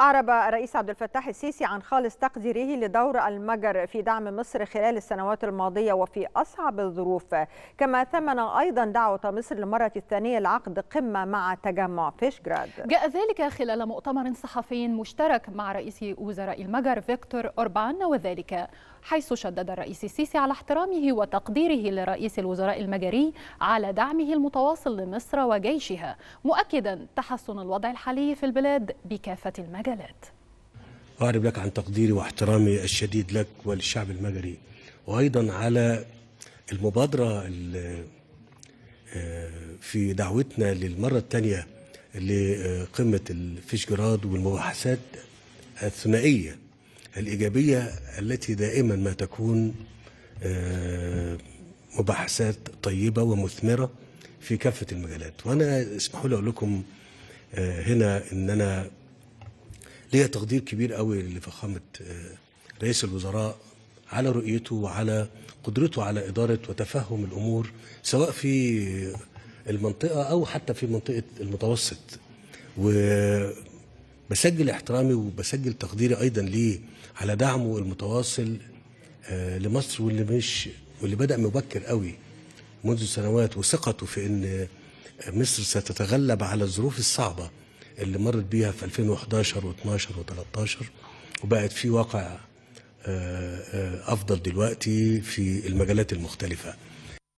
أعرب الرئيس عبد الفتاح السيسي عن خالص تقديره لدور المجر في دعم مصر خلال السنوات الماضية وفي أصعب الظروف كما ثمن أيضا دعوة مصر للمرة الثانية لعقد قمة مع تجمع فيشجراد جاء ذلك خلال مؤتمر صحفي مشترك مع رئيس وزراء المجر فيكتور أوربان وذلك حيث شدد الرئيس السيسي على احترامه وتقديره لرئيس الوزراء المجري على دعمه المتواصل لمصر وجيشها مؤكدا تحسن الوضع الحالي في البلاد بكافة المجال المجالات أعرب لك عن تقديري واحترامي الشديد لك وللشعب المجري وأيضا على المبادرة آه، في دعوتنا للمرة الثانية لقمة الفشجراد والمباحثات الثنائية الإيجابية التي دائما ما تكون آه، مباحثات طيبة ومثمرة في كافة المجالات وأنا اسمحوا لي أقول لكم آه، هنا أن أنا ليا تقدير كبير قوي لفخامه آه، رئيس الوزراء على رؤيته وعلى قدرته على اداره وتفهم الامور سواء في المنطقه او حتى في منطقه المتوسط وبسجل احترامي وبسجل تقديري ايضا ليه على دعمه المتواصل آه، لمصر واللي مش واللي بدا مبكر قوي منذ سنوات وثقته في ان آه، مصر ستتغلب على الظروف الصعبه اللي مرت بيها في 2011 و12 و13 وبقت في واقع آه، آه، افضل دلوقتي في المجالات المختلفه